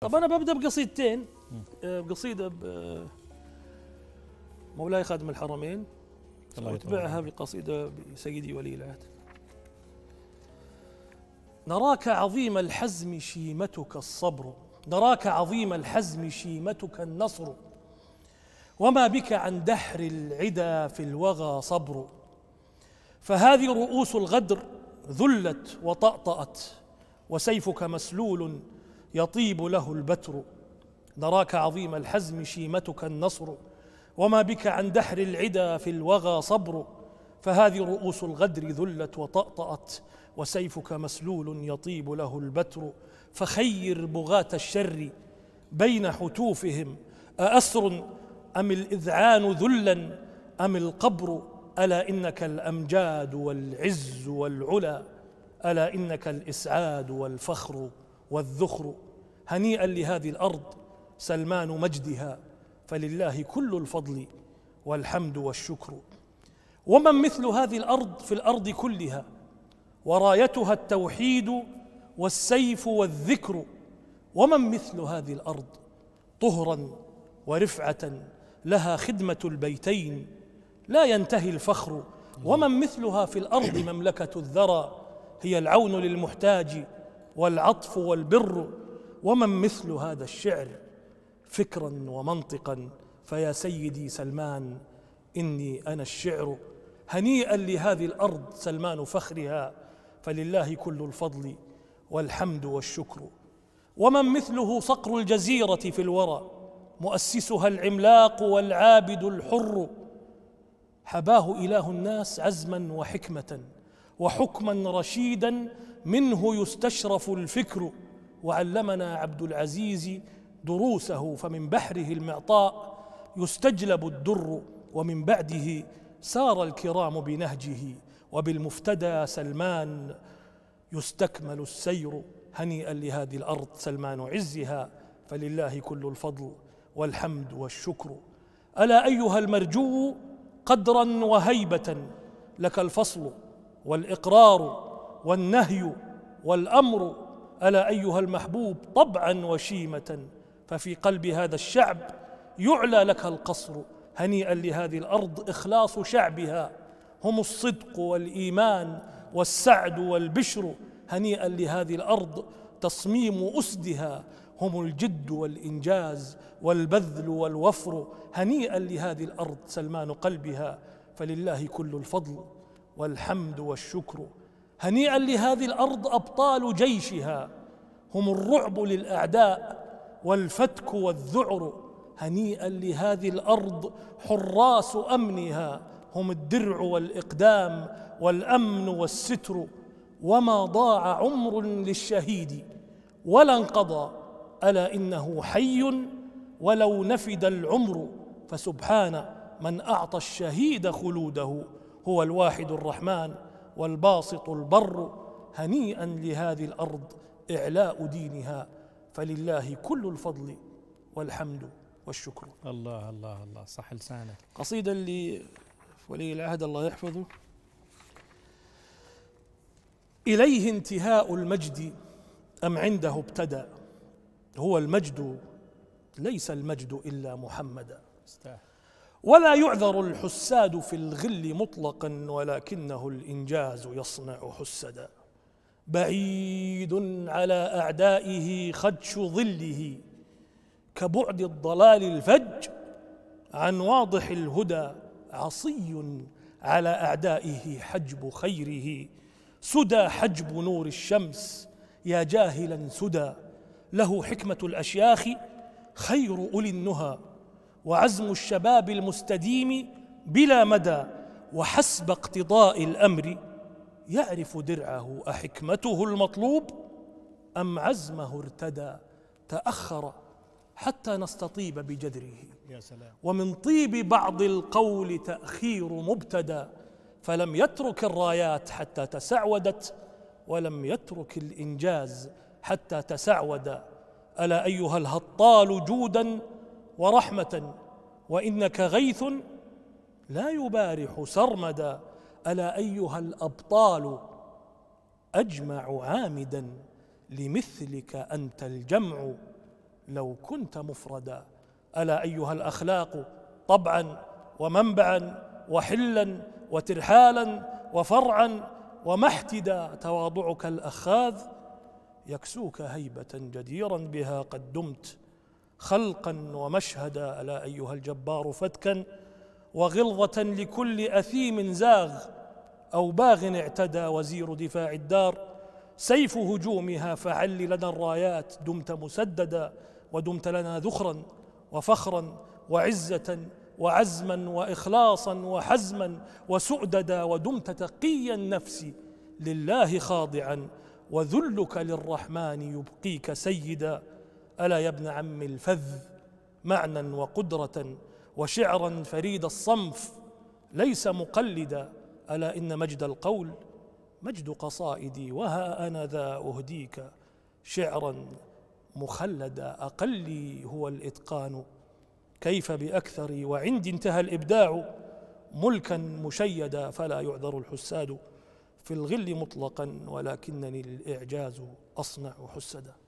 طب انا ببدا بقصيدتين آه، قصيده ب آه، مولاي خادم الحرمين واتبعها بقصيده بسيدي ولي العهد نراك عظيم الحزم شيمتك الصبر نراك عظيم الحزم شيمتك النصر وما بك عن دحر العدا في الوغى صبر فهذه رؤوس الغدر ذلت وطأطأت وسيفك مسلول يطيب له البتر نراك عظيم الحزم شيمتك النصر وما بك عن دحر العدا في الوغى صبر فهذه رؤوس الغدر ذلت وطأطأت وسيفك مسلول يطيب له البتر فخير بغاة الشر بين حتوفهم أأسر أم الإذعان ذلا أم القبر ألا إنك الأمجاد والعز والعلا ألا إنك الإسعاد والفخر والذخر هنيئا لهذه الارض سلمان مجدها فلله كل الفضل والحمد والشكر ومن مثل هذه الارض في الارض كلها ورايتها التوحيد والسيف والذكر ومن مثل هذه الارض طهرا ورفعه لها خدمه البيتين لا ينتهي الفخر ومن مثلها في الارض مملكه الذرى هي العون للمحتاج والعطف والبر ومن مثل هذا الشعر فكرا ومنطقا فيا سيدي سلمان اني انا الشعر هنيئا لهذه الارض سلمان فخرها فلله كل الفضل والحمد والشكر ومن مثله صقر الجزيره في الورى مؤسسها العملاق والعابد الحر حباه اله الناس عزما وحكمه وحكما رشيدا منه يستشرف الفكر وعلمنا عبد العزيز دروسه فمن بحره المعطاء يستجلب الدر ومن بعده سار الكرام بنهجه وبالمفتدى سلمان يستكمل السير هنيئا لهذه الارض سلمان عزها فلله كل الفضل والحمد والشكر الا ايها المرجو قدرا وهيبه لك الفصل والاقرار والنهي والامر الا ايها المحبوب طبعا وشيمه ففي قلب هذا الشعب يعلى لك القصر هنيئا لهذه الارض اخلاص شعبها هم الصدق والايمان والسعد والبشر هنيئا لهذه الارض تصميم اسدها هم الجد والانجاز والبذل والوفر هنيئا لهذه الارض سلمان قلبها فلله كل الفضل والحمد والشكر هنيئا لهذه الارض ابطال جيشها هم الرعب للاعداء والفتك والذعر هنيئا لهذه الارض حراس امنها هم الدرع والاقدام والامن والستر وما ضاع عمر للشهيد ولا انقضى الا انه حي ولو نفد العمر فسبحان من اعطى الشهيد خلوده هو الواحد الرحمن والباسط البر هنيئا لهذه الارض اعلاء دينها فلله كل الفضل والحمد والشكر الله الله الله صح لسانك قصيدة اللي ولي العهد الله يحفظه إليه انتهاء المجد أم عنده ابتدى هو المجد ليس المجد إلا محمدا استاهل ولا يعذر الحساد في الغل مطلقا ولكنه الانجاز يصنع حسدا بعيد على اعدائه خدش ظله كبعد الضلال الفج عن واضح الهدى عصي على اعدائه حجب خيره سدى حجب نور الشمس يا جاهلا سدى له حكمه الاشياخ خير اولي النهى وعزم الشباب المستديم بلا مدى وحسب اقتضاء الامر يعرف درعه احكمته المطلوب ام عزمه ارتدى تاخر حتى نستطيب بجدره يا سلام ومن طيب بعض القول تاخير مبتدى فلم يترك الرايات حتى تسعودت ولم يترك الانجاز حتى تسعود الا ايها الهطال جودا ورحمة وإنك غيث لا يبارح سرمدا ألا أيها الأبطال أجمع عامدا لمثلك أنت الجمع لو كنت مفردا ألا أيها الأخلاق طبعا ومنبعا وحلا وترحالا وفرعا ومحتدا تواضعك الأخاذ يكسوك هيبة جديرا بها قد دمت خلقا ومشهدا الا ايها الجبار فتكا وغلظه لكل اثيم زاغ او باغ اعتدى وزير دفاع الدار سيف هجومها فعل لنا الرايات دمت مسددا ودمت لنا ذخرا وفخرا وعزه وعزما واخلاصا وحزما وسؤددا ودمت تقيا النفس لله خاضعا وذلك للرحمن يبقيك سيدا ألا يا ابن عم الفذ معنى وقدرة وشعرا فريد الصنف ليس مقلدا ألا إن مجد القول مجد قصائدي وها أنا ذا أهديك شعرا مخلدا أقلي هو الإتقان كيف بأكثر وعندي انتهى الإبداع ملكا مشيدا فلا يعذر الحساد في الغل مطلقا ولكنني الإعجاز أصنع حسدا